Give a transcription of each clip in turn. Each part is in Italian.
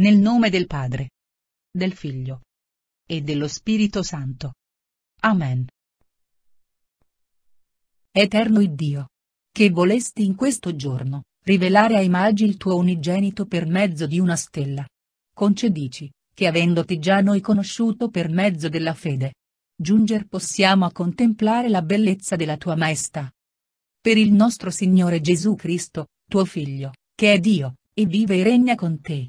Nel nome del Padre, del Figlio e dello Spirito Santo. Amen. Eterno Iddio, che volesti in questo giorno rivelare ai magi il tuo unigenito per mezzo di una stella. Concedici, che avendoti già noi conosciuto per mezzo della fede, giunger possiamo a contemplare la bellezza della tua maestà. Per il nostro Signore Gesù Cristo, tuo Figlio, che è Dio, e vive e regna con te,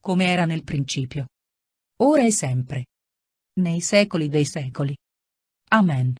come era nel principio. Ora e sempre. Nei secoli dei secoli. Amen.